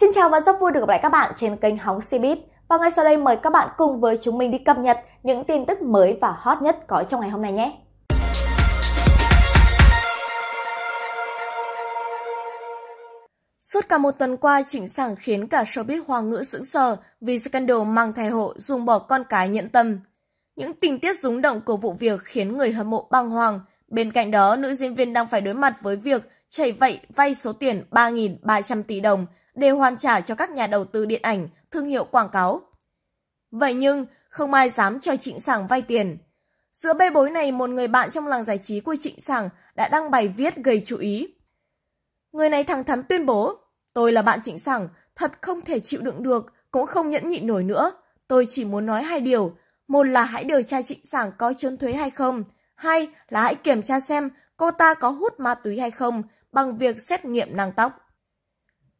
Xin chào và rất vui được gặp lại các bạn trên kênh Hóng Cbiz. Và ngay sau đây mời các bạn cùng với chúng mình đi cập nhật những tin tức mới và hot nhất có trong ngày hôm nay nhé. Suốt cả một tuần qua, chỉnh sảng khiến cả showbiz hoa ngữ sững sờ vì scandal mang thai hộ dùng bỏ con cái nhận tâm. Những tình tiết rúng động của vụ việc khiến người hâm mộ băng hoàng. Bên cạnh đó, nữ diễn viên đang phải đối mặt với việc chảy vậy vay số tiền 3.300 tỷ đồng đều hoàn trả cho các nhà đầu tư điện ảnh, thương hiệu quảng cáo. Vậy nhưng, không ai dám cho Trịnh Sảng vay tiền. Giữa bê bối này, một người bạn trong làng giải trí của Trịnh Sảng đã đăng bài viết gây chú ý. Người này thẳng thắn tuyên bố, tôi là bạn Trịnh Sảng, thật không thể chịu đựng được, cũng không nhẫn nhịn nổi nữa. Tôi chỉ muốn nói hai điều, một là hãy điều tra Trịnh Sảng có trốn thuế hay không, hai là hãy kiểm tra xem cô ta có hút ma túy hay không bằng việc xét nghiệm năng tóc.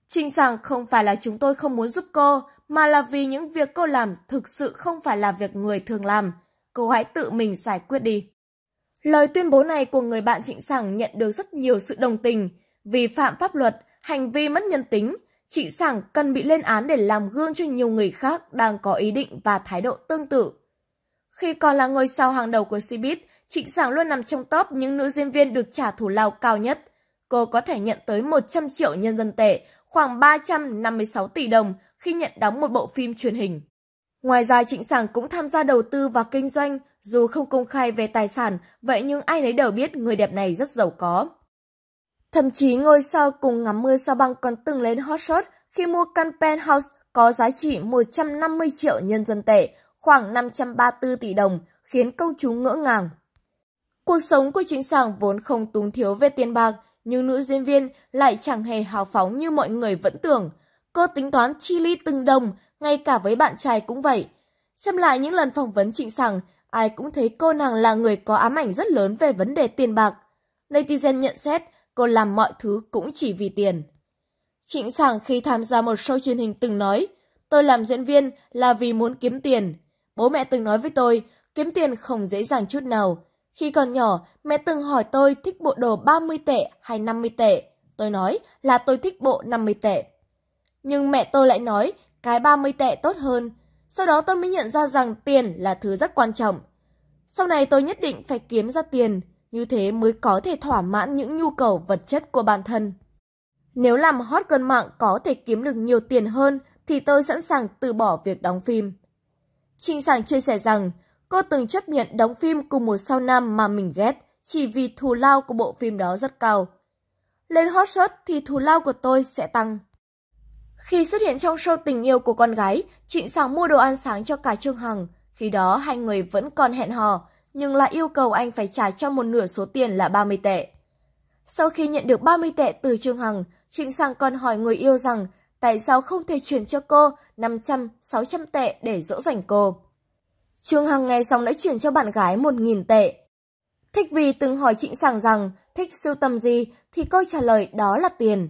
Trinh rằng không phải là chúng tôi không muốn giúp cô, mà là vì những việc cô làm thực sự không phải là việc người thường làm. Cô hãy tự mình giải quyết đi. Lời tuyên bố này của người bạn Trịnh Sảng nhận được rất nhiều sự đồng tình. vì phạm pháp luật, hành vi mất nhân tính, Trịnh Sảng cần bị lên án để làm gương cho nhiều người khác đang có ý định và thái độ tương tự. Khi còn là ngôi sao hàng đầu của Cbiz, Trịnh Sảng luôn nằm trong top những nữ diễn viên được trả thù lao cao nhất. Cô có thể nhận tới 100 triệu nhân dân tệ khoảng 356 tỷ đồng khi nhận đóng một bộ phim truyền hình. Ngoài ra Trịnh Sảng cũng tham gia đầu tư và kinh doanh, dù không công khai về tài sản, vậy nhưng ai nấy đều biết người đẹp này rất giàu có. Thậm chí ngôi sao cùng ngắm mưa sao băng còn từng lên hot shot khi mua căn penthouse có giá trị 150 triệu nhân dân tệ, khoảng 534 tỷ đồng, khiến công chúng ngỡ ngàng. Cuộc sống của Trịnh Sảng vốn không túng thiếu về tiền bạc, nhưng nữ diễn viên lại chẳng hề hào phóng như mọi người vẫn tưởng. Cô tính toán chi ly từng đồng, ngay cả với bạn trai cũng vậy. Xem lại những lần phỏng vấn Trịnh Sằng, ai cũng thấy cô nàng là người có ám ảnh rất lớn về vấn đề tiền bạc. Netizen nhận xét cô làm mọi thứ cũng chỉ vì tiền. Trịnh Sảng khi tham gia một show truyền hình từng nói, tôi làm diễn viên là vì muốn kiếm tiền. Bố mẹ từng nói với tôi, kiếm tiền không dễ dàng chút nào. Khi còn nhỏ, mẹ từng hỏi tôi thích bộ đồ 30 tệ hay 50 tệ. Tôi nói là tôi thích bộ 50 tệ. Nhưng mẹ tôi lại nói cái 30 tệ tốt hơn. Sau đó tôi mới nhận ra rằng tiền là thứ rất quan trọng. Sau này tôi nhất định phải kiếm ra tiền, như thế mới có thể thỏa mãn những nhu cầu vật chất của bản thân. Nếu làm hot girl mạng có thể kiếm được nhiều tiền hơn thì tôi sẵn sàng từ bỏ việc đóng phim. Trinh Sàng chia sẻ rằng Cô từng chấp nhận đóng phim cùng một sao nam mà mình ghét chỉ vì thù lao của bộ phim đó rất cao. Lên hot shot thì thù lao của tôi sẽ tăng. Khi xuất hiện trong show tình yêu của con gái, Trịnh Sảng mua đồ ăn sáng cho cả Trương Hằng. Khi đó hai người vẫn còn hẹn hò, nhưng lại yêu cầu anh phải trả cho một nửa số tiền là 30 tệ. Sau khi nhận được 30 tệ từ Trương Hằng, Trịnh Sảng còn hỏi người yêu rằng tại sao không thể chuyển cho cô 500, 600 tệ để dỗ dành cô. Trương Hằng nghe xong đã chuyển cho bạn gái 1.000 tệ. Thích Vì từng hỏi Trịnh Sảng rằng thích sưu tầm gì thì câu trả lời đó là tiền.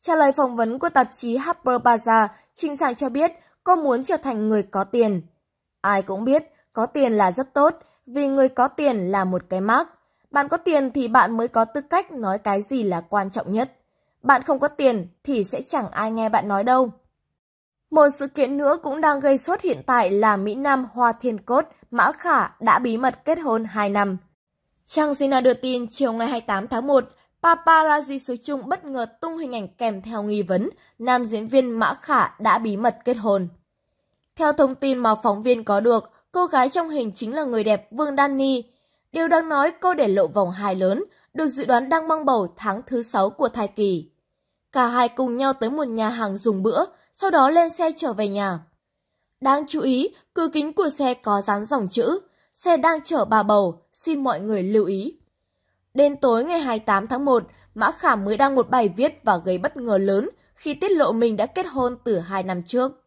Trả lời phỏng vấn của tạp chí Harper Bazaar, Trịnh Sảng cho biết cô muốn trở thành người có tiền. Ai cũng biết có tiền là rất tốt vì người có tiền là một cái mark. Bạn có tiền thì bạn mới có tư cách nói cái gì là quan trọng nhất. Bạn không có tiền thì sẽ chẳng ai nghe bạn nói đâu. Một sự kiện nữa cũng đang gây sốt hiện tại là Mỹ Nam Hoa Thiên Cốt, Mã Khả đã bí mật kết hôn 2 năm. Trang Sina đưa tin chiều ngày 28 tháng 1, paparazzi xứ Trung bất ngờ tung hình ảnh kèm theo nghi vấn nam diễn viên Mã Khả đã bí mật kết hôn. Theo thông tin mà phóng viên có được, cô gái trong hình chính là người đẹp Vương Đan Ni. Điều đang nói cô để lộ vòng hai lớn, được dự đoán đang mang bầu tháng thứ 6 của thai kỳ. Cả hai cùng nhau tới một nhà hàng dùng bữa, sau đó lên xe trở về nhà. Đáng chú ý, cửa kính của xe có dán dòng chữ Xe đang chở bà bầu, xin mọi người lưu ý. Đến tối ngày 28 tháng 1, Mã Khảm mới đăng một bài viết và gây bất ngờ lớn khi tiết lộ mình đã kết hôn từ 2 năm trước.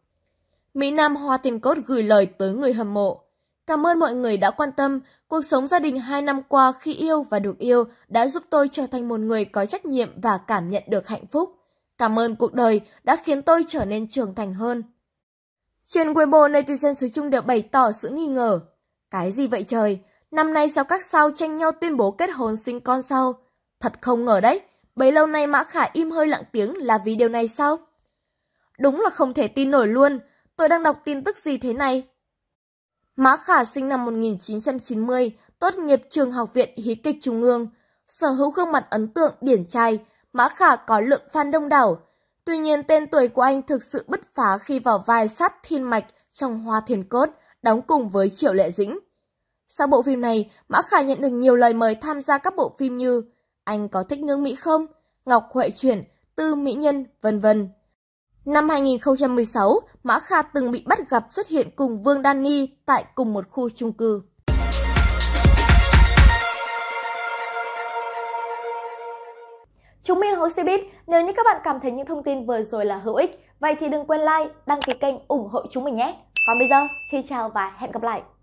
Mỹ Nam Hoa Thiên Cốt gửi lời tới người hâm mộ. Cảm ơn mọi người đã quan tâm, cuộc sống gia đình 2 năm qua khi yêu và được yêu đã giúp tôi trở thành một người có trách nhiệm và cảm nhận được hạnh phúc. Cảm ơn cuộc đời đã khiến tôi trở nên trưởng thành hơn. Trên Weibo, netizen xứ Trung đều bày tỏ sự nghi ngờ. Cái gì vậy trời? Năm nay sao các sao tranh nhau tuyên bố kết hôn sinh con sao? Thật không ngờ đấy, bấy lâu nay Mã Khả im hơi lặng tiếng là vì điều này sao? Đúng là không thể tin nổi luôn, tôi đang đọc tin tức gì thế này? Mã Khả sinh năm 1990, tốt nghiệp trường học viện hí kịch trung ương, sở hữu gương mặt ấn tượng điển trai, Mã Khả có lượng fan đông đảo. Tuy nhiên tên tuổi của anh thực sự bứt phá khi vào vai sắt thiên mạch trong Hoa Thiên Cốt, đóng cùng với Triệu Lệ Dĩnh. Sau bộ phim này, Mã Khả nhận được nhiều lời mời tham gia các bộ phim như Anh có thích nước Mỹ không? Ngọc Huệ Chuyển, Tư Mỹ Nhân, vân vân. Năm 2016, Mã Kha từng bị bắt gặp xuất hiện cùng Vương Đan Ni tại cùng một khu chung cư. Chúng mình Hữu biết nếu như các bạn cảm thấy những thông tin vừa rồi là hữu ích, vậy thì đừng quên like, đăng ký kênh ủng hộ chúng mình nhé. Còn bây giờ, xin chào và hẹn gặp lại!